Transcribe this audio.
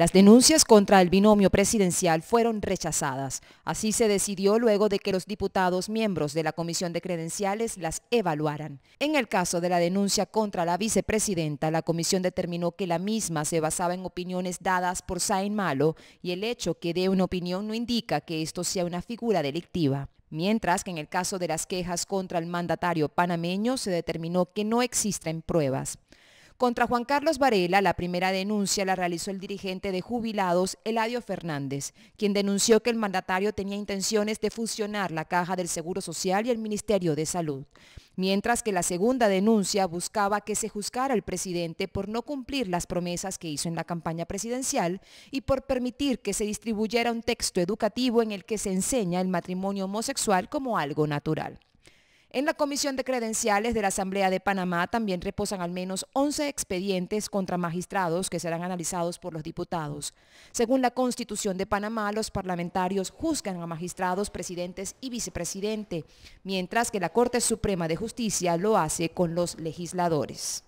Las denuncias contra el binomio presidencial fueron rechazadas. Así se decidió luego de que los diputados miembros de la Comisión de Credenciales las evaluaran. En el caso de la denuncia contra la vicepresidenta, la comisión determinó que la misma se basaba en opiniones dadas por Sain Malo y el hecho que dé una opinión no indica que esto sea una figura delictiva. Mientras que en el caso de las quejas contra el mandatario panameño se determinó que no existen pruebas. Contra Juan Carlos Varela, la primera denuncia la realizó el dirigente de jubilados, Eladio Fernández, quien denunció que el mandatario tenía intenciones de fusionar la Caja del Seguro Social y el Ministerio de Salud. Mientras que la segunda denuncia buscaba que se juzgara al presidente por no cumplir las promesas que hizo en la campaña presidencial y por permitir que se distribuyera un texto educativo en el que se enseña el matrimonio homosexual como algo natural. En la Comisión de Credenciales de la Asamblea de Panamá también reposan al menos 11 expedientes contra magistrados que serán analizados por los diputados. Según la Constitución de Panamá, los parlamentarios juzgan a magistrados, presidentes y vicepresidente, mientras que la Corte Suprema de Justicia lo hace con los legisladores.